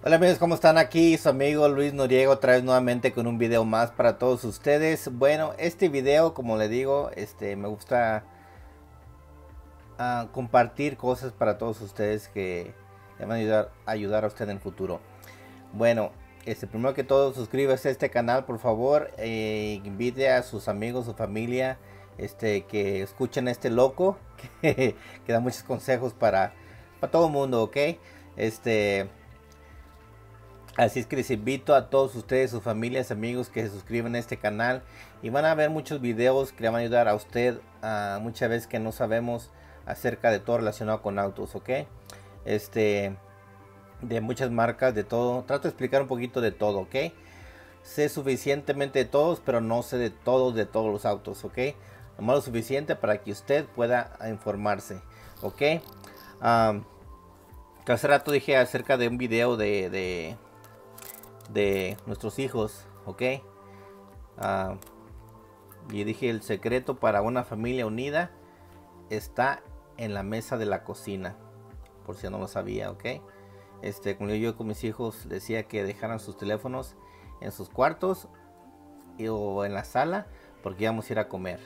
Hola amigos, ¿cómo están? Aquí su amigo Luis Noriego otra vez nuevamente con un video más para todos ustedes. Bueno, este video, como le digo, este, me gusta ah, compartir cosas para todos ustedes que le van a ayudar, ayudar a usted en el futuro. Bueno, este, primero que todo, suscríbase a este canal, por favor. Eh, invite a sus amigos, su familia, este, que escuchen a este loco, que, da muchos consejos para, para todo el mundo, ¿ok? Este Así es que les invito a todos ustedes, sus familias, amigos que se suscriben a este canal y van a ver muchos videos que le van a ayudar a usted muchas veces que no sabemos acerca de todo relacionado con autos, ¿ok? Este, de muchas marcas, de todo. Trato de explicar un poquito de todo, ¿ok? Sé suficientemente de todos, pero no sé de todos, de todos los autos, ¿ok? Lo lo suficiente para que usted pueda informarse, ¿ok? Um, hace rato dije acerca de un video de de nuestros hijos, ¿ok? y ah, dije, el secreto para una familia unida está en la mesa de la cocina, por si no lo sabía, ¿ok? Este, cuando yo con mis hijos decía que dejaran sus teléfonos en sus cuartos o en la sala porque íbamos a ir a comer,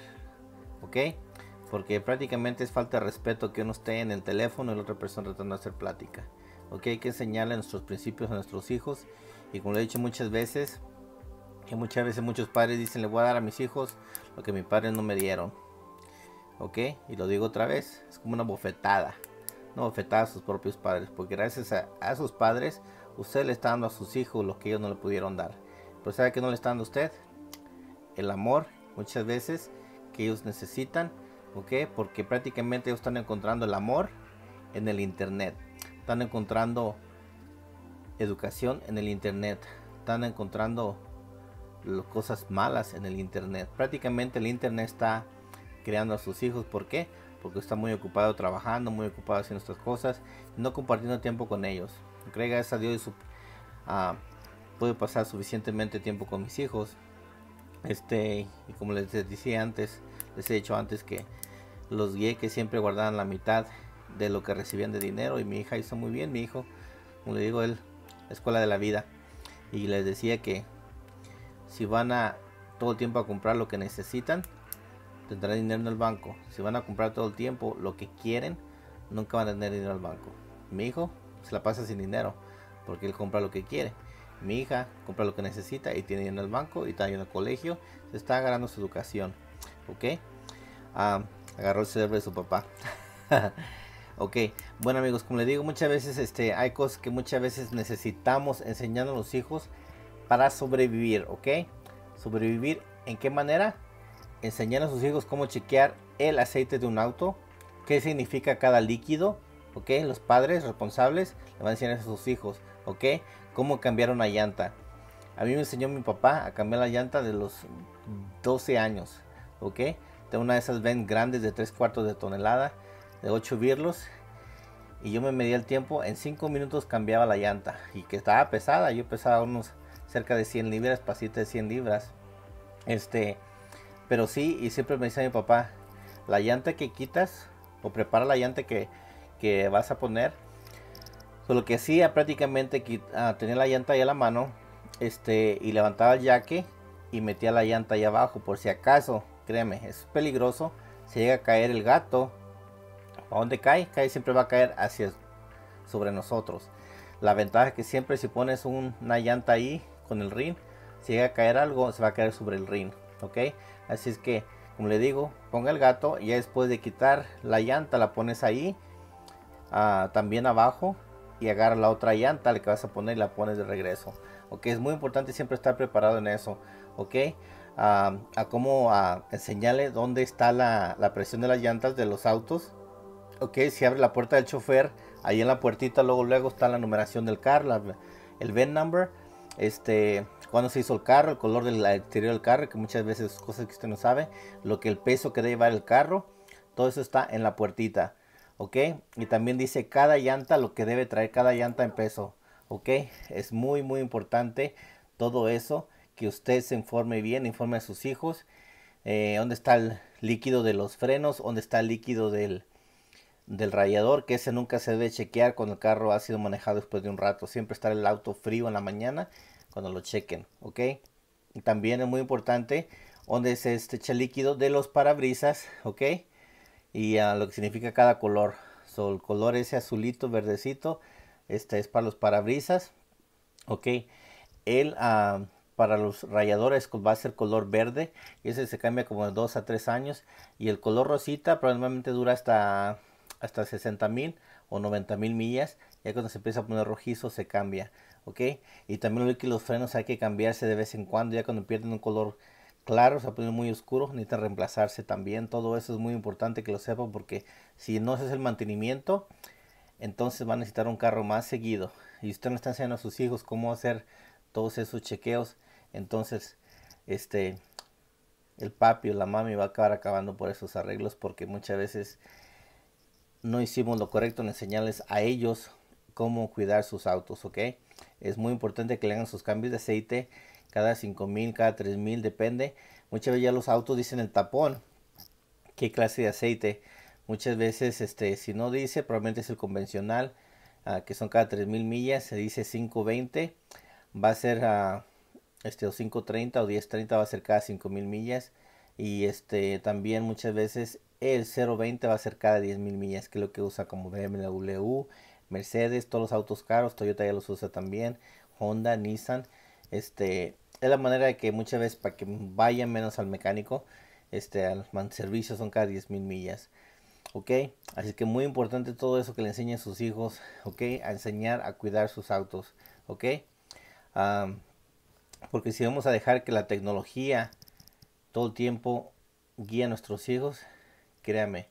¿ok? Porque prácticamente es falta de respeto que uno esté en el teléfono y la otra persona tratando de hacer plática, ¿ok? Hay que enseñarle nuestros principios a nuestros hijos y como lo he dicho muchas veces, que muchas veces muchos padres dicen, le voy a dar a mis hijos lo que mis padres no me dieron. ¿Ok? Y lo digo otra vez, es como una bofetada. no bofetada a sus propios padres, porque gracias a, sus padres, usted le está dando a sus hijos lo que ellos no le pudieron dar. Pero ¿sabe que no le está dando a usted? El amor, muchas veces, que ellos necesitan. ¿Ok? Porque prácticamente ellos están encontrando el amor en el Internet. Están encontrando educación en el Internet. Están encontrando cosas malas en el Internet. Prácticamente el Internet está creando a sus hijos. ¿Por qué? Porque está muy ocupado trabajando, muy ocupado haciendo estas cosas, no compartiendo tiempo con ellos. Creo que a Dios uh, pasar suficientemente tiempo con mis hijos. Este, y como les decía antes, les he dicho antes que los guié que siempre guardaban la mitad de lo que recibían de dinero y mi hija hizo muy bien, mi hijo, como le digo, él escuela de la vida y les decía que si van a todo el tiempo a comprar lo que necesitan, tendrán dinero en el banco. Si van a comprar todo el tiempo lo que quieren, nunca van a tener dinero en el banco. Mi hijo se la pasa sin dinero porque él compra lo que quiere. Mi hija compra lo que necesita y tiene dinero en el banco y está en el colegio. Se está agarrando su educación. ¿Ok? Ah, agarró el cerebro de su papá. Ok, bueno amigos, como les digo, muchas veces este, hay cosas que muchas veces necesitamos enseñar a los hijos para sobrevivir, ok. Sobrevivir, ¿en qué manera? Enseñar a sus hijos cómo chequear el aceite de un auto, qué significa cada líquido, ok. Los padres responsables le van a enseñar a sus hijos, ok, cómo cambiar una llanta. A mí me enseñó mi papá a cambiar la llanta de los 12 años, ok, de una de esas ven grandes de 3 cuartos de tonelada de 8 birlos y yo me medía el tiempo, en 5 minutos cambiaba la llanta y que estaba pesada, yo pesaba unos cerca de 100 libras, pasita de 100 libras. Este, pero sí, y siempre me decía mi papá, la llanta que quitas o prepara la llanta que, que vas a poner. Solo que hacía prácticamente tener ah, tenía la llanta ahí a la mano este, y levantaba el yaque y metía la llanta ahí abajo por si acaso, créeme, es peligroso, se llega a caer el gato ¿A dónde cae? Cae siempre va a caer hacia sobre nosotros. La ventaja es que siempre si pones una llanta ahí con el ring, si llega a caer algo, se va a caer sobre el ring, ¿ok? Así es que, como le digo, ponga el gato y después de quitar la llanta la pones ahí, ah, también abajo y agarra la otra llanta la que vas a poner y la pones de regreso, ¿ok? Es muy importante siempre estar preparado en eso, ¿ok? Ah, a cómo enseñarle dónde está la, la presión de las llantas de los autos ok, si abre la puerta del chofer, ahí en la puertita luego luego está la numeración del carro, el VIN number, este, cuándo se hizo el carro, el color del exterior del carro, que muchas veces cosas que usted no sabe, lo que el peso que debe llevar el carro, todo eso está en la puertita, ok, y también dice cada llanta, lo que debe traer cada llanta en peso, ok, es muy muy importante todo eso, que usted se informe bien, informe a sus hijos, eh, dónde está el líquido de los frenos, dónde está el líquido del, del radiador, que ese nunca se debe chequear cuando el carro ha sido manejado después de un rato. Siempre estar el auto frío en la mañana cuando lo chequen, ¿ok? Y también es muy importante donde se es echa líquido de los parabrisas, ¿ok? Y ah, lo que significa cada color. el color ese azulito, verdecito, este es para los parabrisas, ¿ok? El ah, para los rayadores va a ser color verde. Ese se cambia como de 2 a 3 años. Y el color rosita probablemente dura hasta hasta 60 mil o 90 mil millas. Ya cuando se empieza a poner rojizo se cambia. ¿Ok? Y también lo que los frenos hay que cambiarse de vez en cuando. Ya cuando pierden un color claro, se ponen muy oscuro necesitan reemplazarse también. Todo eso es muy importante que lo sepan porque si no hace el mantenimiento, entonces va a necesitar un carro más seguido. Y usted no está enseñando a sus hijos cómo hacer todos esos chequeos. Entonces, este, el papi o la mami va a acabar acabando por esos arreglos porque muchas veces no hicimos lo correcto en enseñarles a ellos cómo cuidar sus autos, ¿ok? Es muy importante que le hagan sus cambios de aceite cada 5000, cada 3000, depende. Muchas veces ya los autos dicen el tapón, qué clase de aceite. Muchas veces, este, si no dice, probablemente es el convencional, ah, que son cada 3000 millas, se dice 520, va a ser ah, este, o 530 o 1030, va a ser cada 5000 millas. Y este, también muchas veces el 020 va a ser cada 10.000 millas, que es lo que usa como BMW, Mercedes, todos los autos caros, Toyota ya los usa también, Honda, Nissan. Este, es la manera de que muchas veces para que vayan menos al mecánico, este, los servicios son cada 10.000 millas. ¿ok? Así que muy importante todo eso que le enseñen sus hijos, ¿ok? A enseñar a cuidar sus autos, ¿ok? porque si vamos a dejar que la tecnología todo el tiempo guíe a nuestros hijos, créame,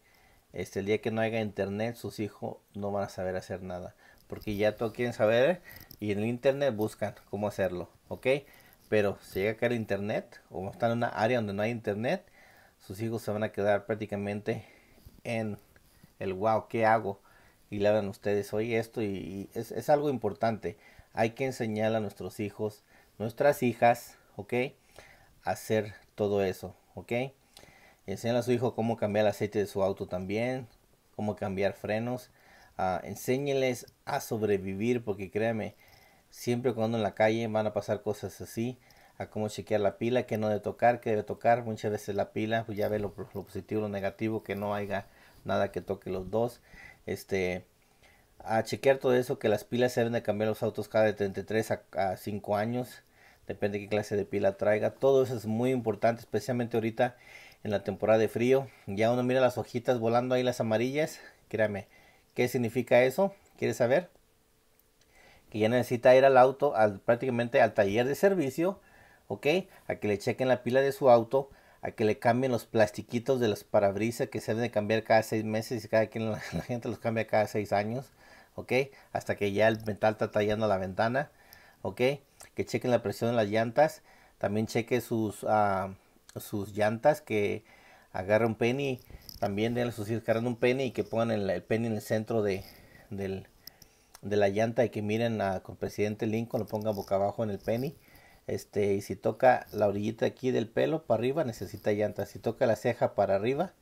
este, el día que no haya internet, sus hijos no van a saber hacer nada. Porque ya todo quieren saber y en el internet buscan cómo hacerlo, ¿ok? Pero si llega a caer internet o están en una área donde no hay internet, sus hijos se van a quedar prácticamente en el wow, ¿qué hago? Y le dan ustedes, hoy esto y, es, es algo importante. Hay que enseñar a nuestros hijos, nuestras hijas, ¿ok? A hacer todo eso, ¿ok? enseñar a su hijo cómo cambiar el aceite de su auto también, cómo cambiar frenos. Uh, enséñeles a sobrevivir porque créanme, siempre cuando en la calle van a pasar cosas así, a cómo chequear la pila, que no de tocar, que debe tocar. Muchas veces la pila, pues ya ve lo, positivo, lo negativo, que no haya nada que toque los dos. Este, a chequear todo eso, que las pilas se deben de cambiar los autos cada de 33 a, a 5 años, depende qué clase de pila traiga. Todo eso es muy importante, especialmente ahorita en la temporada de frío. Ya uno mira las hojitas volando ahí, las amarillas. Créame, ¿qué significa eso? ¿Quieres saber? Que ya necesita ir al auto, al, prácticamente al taller de servicio, ¿ok? A que le chequen la pila de su auto, a que le cambien los plastiquitos de las parabrisas que se deben cambiar cada seis meses y cada quien, la, gente los cambia cada seis años, ¿ok? Hasta que ya el metal está tallando la ventana, ¿ok? Que chequen la presión de las llantas, también cheque sus... Ah, sus llantas, que agarren un penny, también de sus hijos agarren un penny y que pongan el, penny en el centro de, de la llanta y que miren a, con presidente Lincoln, lo pongan boca abajo en el penny. Este, y si toca la orillita aquí del pelo para arriba, necesita llantas Si toca la ceja para arriba,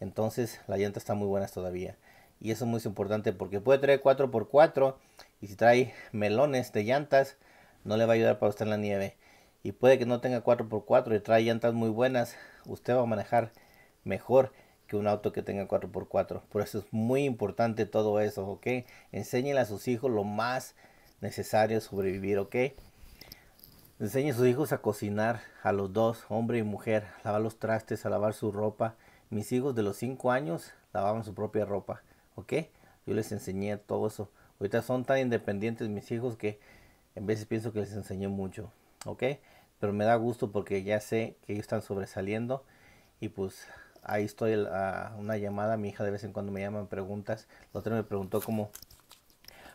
entonces la llanta está muy buena todavía. Y eso es muy importante porque puede traer 4x4 y si trae melones de llantas, no le va a ayudar para usted en la nieve y puede que no tenga 4x4 y trae llantas muy buenas, usted va a manejar mejor que un auto que tenga 4x4. Por eso es muy importante todo eso, ¿ok? Enseñen a sus hijos lo más necesario sobrevivir, ¿ok? Enseñe a sus hijos a cocinar, a los dos, hombre y mujer, a lavar los trastes, a lavar su ropa. Mis hijos de los 5 años lavaban su propia ropa, ¿ok? Yo les enseñé todo eso. Ahorita son tan independientes mis hijos que en veces pienso que les enseñé mucho, ¿ok? pero me da gusto porque ya sé que ellos están sobresaliendo y pues ahí estoy a una llamada, mi hija de vez en cuando me llama preguntas, la otra me preguntó cómo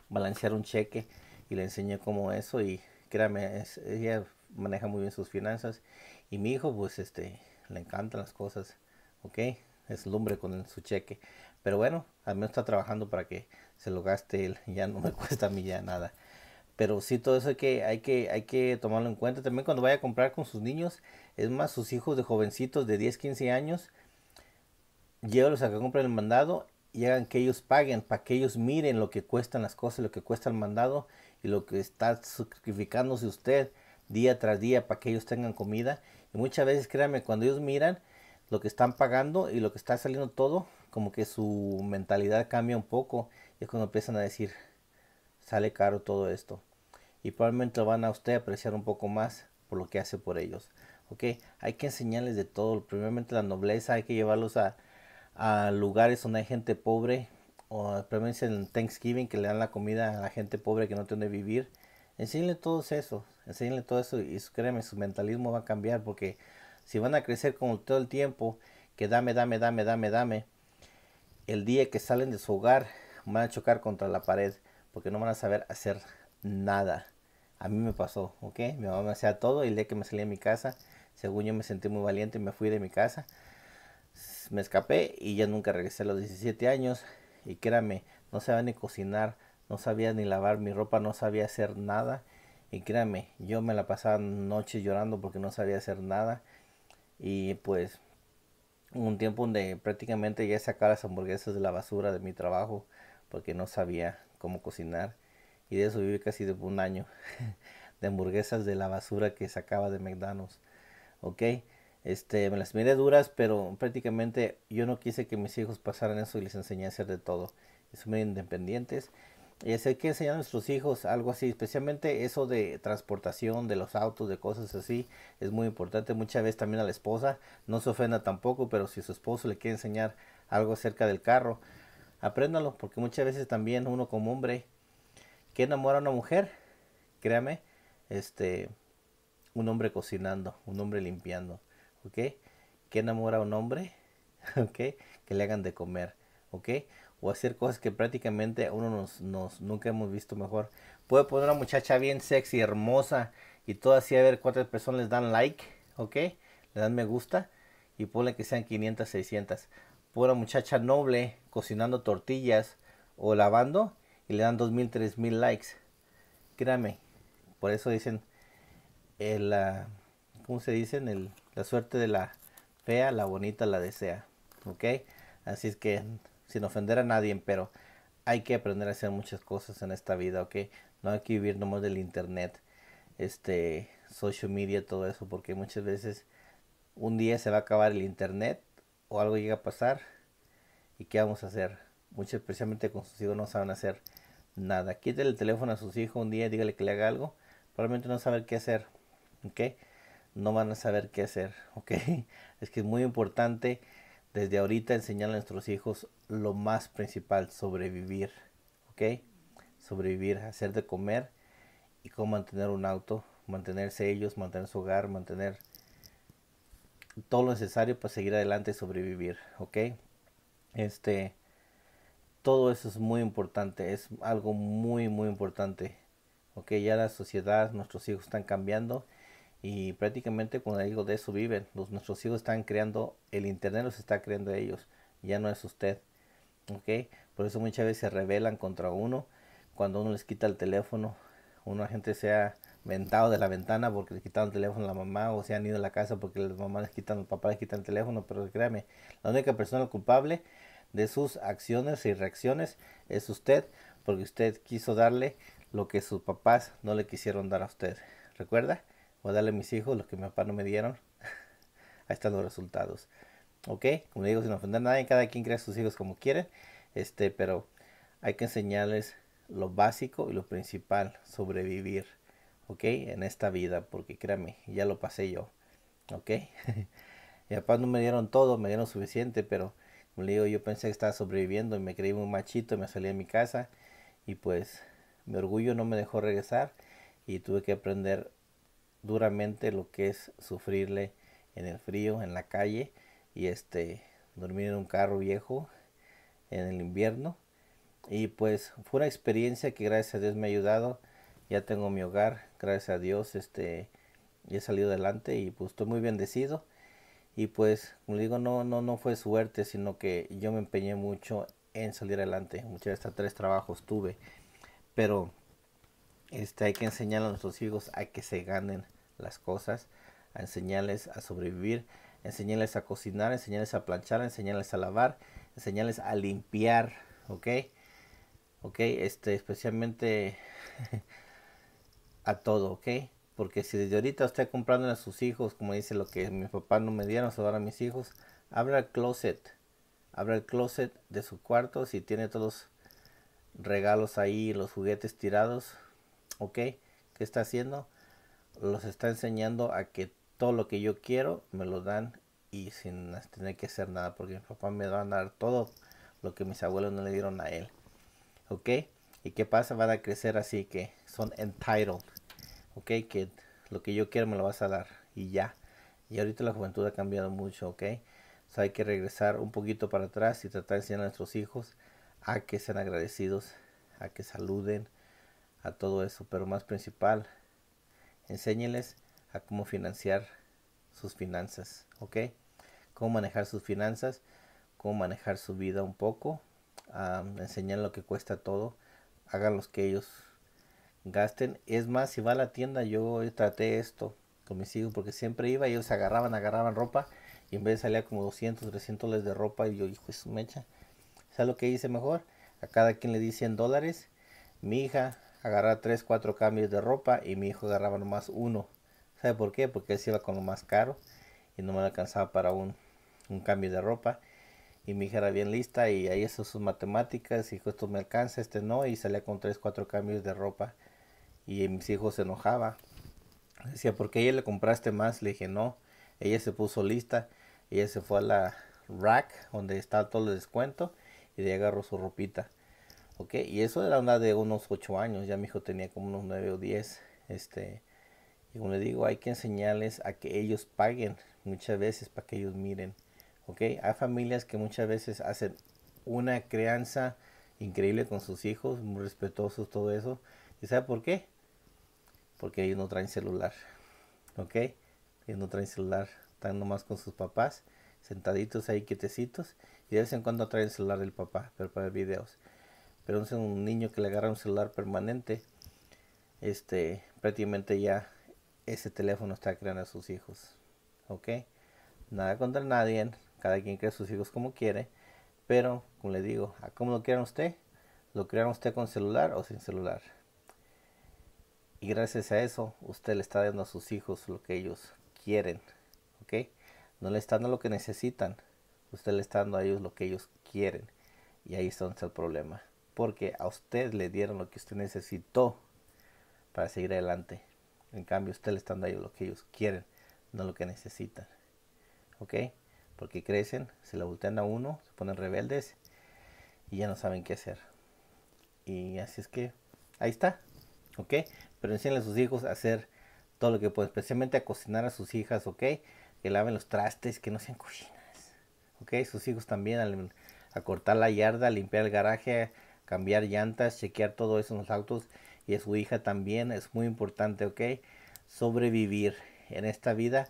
balancear un cheque y le enseñé cómo eso y créame, ella maneja muy bien sus finanzas y mi hijo pues este le encantan las cosas, ok, es lumbre con su cheque, pero bueno, al menos está trabajando para que se lo gaste él, ya no me cuesta a mí ya nada. Pero sí, todo eso hay que, hay, que, hay que tomarlo en cuenta. También cuando vaya a comprar con sus niños, es más, sus hijos de jovencitos de 10, 15 años, llévalos a que compren el mandado y hagan que ellos paguen, para que ellos miren lo que cuestan las cosas, lo que cuesta el mandado y lo que está sacrificándose usted día tras día para que ellos tengan comida. Y muchas veces, créanme, cuando ellos miran lo que están pagando y lo que está saliendo todo, como que su mentalidad cambia un poco. Y es cuando empiezan a decir, sale caro todo esto y probablemente lo van a usted apreciar un poco más por lo que hace por ellos. ¿ok? Hay que enseñarles de todo, primeramente la nobleza, hay que llevarlos a, a lugares donde hay gente pobre, o primeramente en Thanksgiving que le dan la comida a la gente pobre que no tiene vivir. Enseñenle todo eso, enseñenle todo eso y créeme su mentalismo va a cambiar porque si van a crecer con todo el tiempo, que dame, dame, dame, dame, dame, el día que salen de su hogar van a chocar contra la pared porque no van a saber hacer nada. A mí me pasó, ¿ok? Mi mamá me hacía todo y el día que me salí de mi casa, según yo me sentí muy valiente y me fui de mi casa. Me escapé y ya nunca regresé a los 17 años. Y créame, no sabía ni cocinar, no sabía ni lavar mi ropa, no sabía hacer nada. Y créame, yo me la pasaba noches llorando porque no sabía hacer nada. Y pues un tiempo donde prácticamente ya sacaba las hamburguesas de la basura de mi trabajo porque no sabía cómo cocinar y de eso viví casi de un año, de hamburguesas de la basura que sacaba de McDonald's, ¿ok? Este, me las miré duras, pero prácticamente yo no quise que mis hijos pasaran eso y les enseñé a hacer de todo. Son muy independientes. Y hay que enseñar a nuestros hijos algo así, especialmente eso de transportación, de los autos, de cosas así, es muy importante. Muchas veces también a la esposa, no se ofenda tampoco, pero si su esposo le quiere enseñar algo acerca del carro, apréndalo, porque muchas veces también uno como hombre ¿Qué enamora a una mujer? Créame, este, un hombre cocinando, un hombre limpiando, ¿ok? ¿Qué enamora a un hombre? ¿Ok? Que le hagan de comer, ¿ok? O hacer cosas que prácticamente uno nos, nos, nunca hemos visto mejor. Puede poner una muchacha bien sexy, hermosa, y todo así a ver cuántas personas les dan like, ¿ok? Le dan me gusta y ponle que sean 500, 600. una muchacha noble cocinando tortillas o lavando y le dan 2000, 3000 likes. Créame, por eso dicen, el, eh, ¿cómo se dice? la suerte de la fea, la bonita la desea. ¿Ok? Así es que, sin ofender a nadie, pero hay que aprender a hacer muchas cosas en esta vida, ¿ok? No hay que vivir nomás del internet, este, social media, todo eso, porque muchas veces un día se va a acabar el internet o algo llega a pasar y ¿qué vamos a hacer? Muchos, especialmente con sus hijos, no saben hacer nada. Quítale el teléfono a sus hijos un día dígale que le haga algo. Probablemente no saber qué hacer. ¿Ok? No van a saber qué hacer. ¿Ok? Es que es muy importante desde ahorita enseñar a nuestros hijos lo más principal, sobrevivir. ¿Ok? Sobrevivir, hacer de comer y cómo mantener un auto, mantenerse ellos, mantener su hogar, mantener todo lo necesario para seguir adelante y sobrevivir. ¿Ok? Este todo eso es muy importante, es algo muy, muy importante. Ok, ya la sociedad, nuestros hijos están cambiando y prácticamente cuando digo de eso viven, los, nuestros hijos están creando, el internet los está creando ellos, ya no es usted. Ok, por eso muchas veces se rebelan contra uno cuando uno les quita el teléfono, una gente se ha ventado de la ventana porque le quitaron el teléfono a la mamá o se han ido a la casa porque la mamá les quitan, el papá les quita el teléfono, pero créame, la única persona culpable de sus acciones y reacciones es usted, porque usted quiso darle lo que sus papás no le quisieron dar a usted. ¿Recuerda? Voy a darle a mis hijos lo que mi papá no me dieron. Ahí están los resultados. ¿Ok? Como digo, sin ofender a nadie, cada quien crea a sus hijos como quiere Este, pero hay que enseñarles lo básico y lo principal, sobrevivir. ¿Ok? En esta vida, porque créame, ya lo pasé yo. ¿Ok? y papá no me dieron todo, me dieron suficiente, pero yo pensé que estaba sobreviviendo y me creí muy machito y me salí de mi casa y pues mi orgullo no me dejó regresar y tuve que aprender duramente lo que es sufrirle en el frío, en la calle y este dormir en un carro viejo en el invierno y pues fue una experiencia que gracias a Dios me ha ayudado. Ya tengo mi hogar, gracias a Dios este he salido adelante y pues estoy muy bendecido. Y pues, como digo, no, no, no fue suerte, sino que yo me empeñé mucho en salir adelante. Muchas veces tres trabajos tuve. Pero este, hay que enseñar a nuestros hijos a que se ganen las cosas, a enseñarles a sobrevivir, enseñarles a cocinar, enseñarles a planchar, enseñarles a lavar, enseñarles a limpiar, ¿ok? ¿Ok? Este, especialmente a todo, ¿ok? porque si desde ahorita usted comprando a sus hijos, como dice lo que mi papá no me dieron, se a mis hijos, abra el closet, abra el closet de su cuarto, si tiene todos los regalos ahí, los juguetes tirados, ok, ¿qué está haciendo? Los está enseñando a que todo lo que yo quiero me lo dan y sin tener que hacer nada, porque mi papá me va a dar todo lo que mis abuelos no le dieron a él, ok, ¿y qué pasa? Van a crecer así que son entitled ok, que lo que yo quiero me lo vas a dar y ya. Y ahorita la juventud ha cambiado mucho, ok. hay que regresar un poquito para atrás y tratar de enseñar a nuestros hijos a que sean agradecidos, a que saluden, a todo eso. Pero más principal, enséñenles a cómo financiar sus finanzas, ¿ok? Cómo manejar sus finanzas, cómo manejar su vida un poco, enseñen lo que cuesta todo, hagan los que ellos gasten. Es más, si va a la tienda, yo, traté esto con mis hijos porque siempre iba, y ellos agarraban, agarraban ropa y en vez salía como 200, 300 dólares de ropa, y yo, hijo, es mecha. ¿Sabes lo que hice mejor? A cada quien le di 100 dólares. Mi hija agarraba 3, 4 cambios de ropa y mi hijo agarraba nomás uno. ¿Sabe por qué? Porque él se iba con lo más caro y no me alcanzaba para un, cambio de ropa y mi hija era bien lista y ahí eso sus matemáticas y dijo esto me alcanza, este no y salía con 3, 4 cambios de ropa y mis hijos se enojaba. Decía, ¿por qué ella le compraste más? Le dije, no. Ella se puso lista. Ella se fue a la rack donde está todo el descuento y de agarró su ropita. Ok, y eso era una de unos 8 años. Ya mi hijo tenía como unos 9 o 10. Este, y como le digo, hay que enseñarles a que ellos paguen muchas veces para que ellos miren. Ok, hay familias que muchas veces hacen una crianza increíble con sus hijos, muy respetuosos, todo eso. ¿Y sabe por qué? porque ellos no traen celular. ¿Ok? Ellos no traen celular, están nomás con sus papás, sentaditos ahí quietecitos, y de vez en cuando traen el celular del papá, pero para ver videos. Pero un niño que le agarra un celular permanente, este, prácticamente ya ese teléfono está creando a sus hijos. ¿Ok? Nada contra nadie, cada quien crea a sus hijos como quiere, pero como le digo, a cómo lo quieran usted, lo crean usted con celular o sin celular. Y gracias a eso, usted le está dando a sus hijos lo que ellos quieren. ¿Ok? No le está dando lo que necesitan. Usted le está dando a ellos lo que ellos quieren. Y ahí está donde está el problema. Porque a usted le dieron lo que usted necesitó para seguir adelante. En cambio, usted le está dando a ellos lo que ellos quieren, no lo que necesitan. ¿Ok? Porque crecen, se la voltean a uno, se ponen rebeldes y ya no saben qué hacer. Y así es que ahí está. Pero enseñenle a sus hijos a hacer todo lo que pueden, especialmente a cocinar a sus hijas, ¿ok? Que laven los trastes, que no sean cocinas, ¿ok? Sus hijos también a, cortar la yarda, limpiar el garaje, cambiar llantas, chequear todo eso en los autos y a su hija también es muy importante, ¿ok? Sobrevivir en esta vida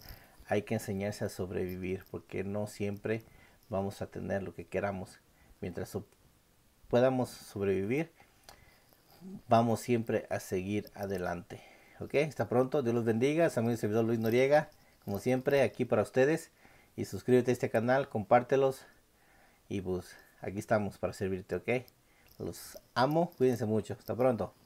hay que enseñarse a sobrevivir porque no siempre vamos a tener lo que queramos mientras podamos sobrevivir vamos siempre a seguir adelante. ¿Ok? Hasta pronto. Dios los bendiga. Samuel servidor Luis Noriega, como siempre, aquí para ustedes. Y suscríbete a este canal, compártelos. Y pues aquí estamos para servirte, ¿ok? Los amo. Cuídense mucho. Hasta pronto.